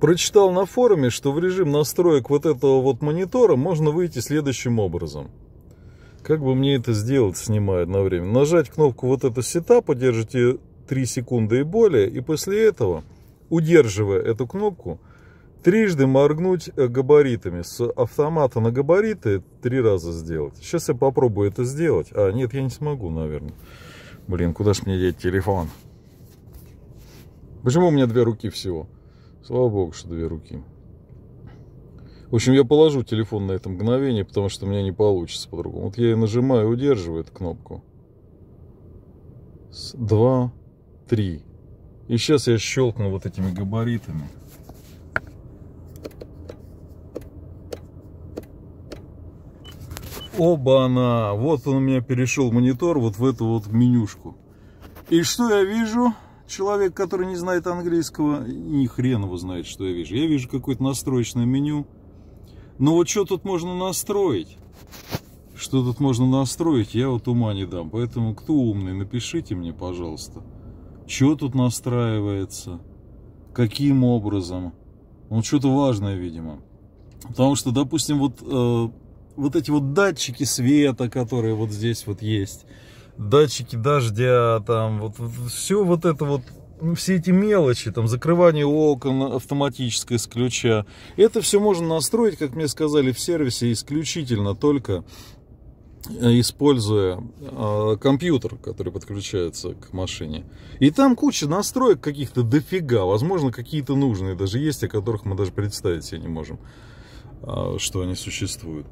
Прочитал на форуме, что в режим настроек вот этого вот монитора можно выйти следующим образом. Как бы мне это сделать, снимая время, Нажать кнопку вот это сета, подержите 3 секунды и более, и после этого, удерживая эту кнопку, трижды моргнуть э, габаритами. С автомата на габариты три раза сделать. Сейчас я попробую это сделать. А, нет, я не смогу, наверное. Блин, куда ж мне деть телефон? Почему у меня две руки всего? Слава богу, что две руки. В общем, я положу телефон на это мгновение, потому что у меня не получится по-другому. Вот я и нажимаю, удерживаю эту кнопку. С, два, три. И сейчас я щелкну вот этими габаритами. Оба-на! Вот он у меня перешел монитор вот в эту вот менюшку. И что я вижу? человек, который не знает английского, ни хрен его знает, что я вижу. Я вижу какое-то настроечное меню. Но вот что тут можно настроить? Что тут можно настроить, я вот ума не дам. Поэтому, кто умный, напишите мне, пожалуйста. Что тут настраивается? Каким образом? Ну что-то важное, видимо. Потому что, допустим, вот, э, вот эти вот датчики света, которые вот здесь вот есть – датчики дождя, там, вот, все вот это вот, все эти мелочи, там, закрывание окон автоматическое с ключа, это все можно настроить, как мне сказали, в сервисе исключительно только э, используя э, компьютер, который подключается к машине. И там куча настроек каких-то дофига, возможно, какие-то нужные даже есть, о которых мы даже представить себе не можем, э, что они существуют.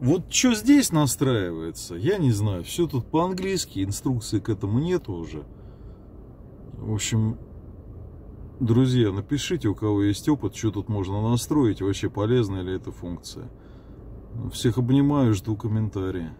Вот что здесь настраивается, я не знаю. Все тут по-английски, инструкции к этому нет уже. В общем, друзья, напишите, у кого есть опыт, что тут можно настроить, вообще полезна ли эта функция. Всех обнимаю, жду комментарии.